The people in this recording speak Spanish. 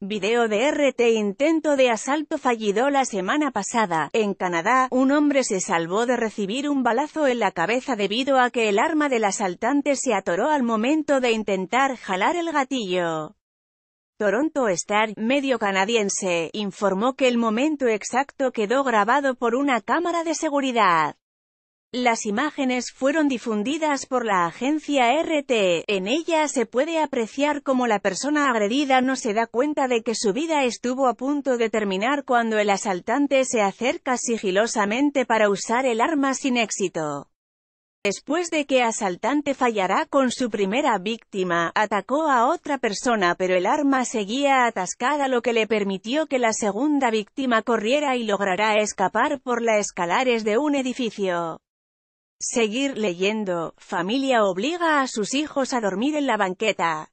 Video de RT Intento de asalto fallido la semana pasada. En Canadá, un hombre se salvó de recibir un balazo en la cabeza debido a que el arma del asaltante se atoró al momento de intentar jalar el gatillo. Toronto Star, medio canadiense, informó que el momento exacto quedó grabado por una cámara de seguridad. Las imágenes fueron difundidas por la agencia RT. E. En ella se puede apreciar cómo la persona agredida no se da cuenta de que su vida estuvo a punto de terminar cuando el asaltante se acerca sigilosamente para usar el arma sin éxito. Después de que asaltante fallará con su primera víctima, atacó a otra persona pero el arma seguía atascada lo que le permitió que la segunda víctima corriera y logrará escapar por las escalares de un edificio. Seguir leyendo, familia obliga a sus hijos a dormir en la banqueta.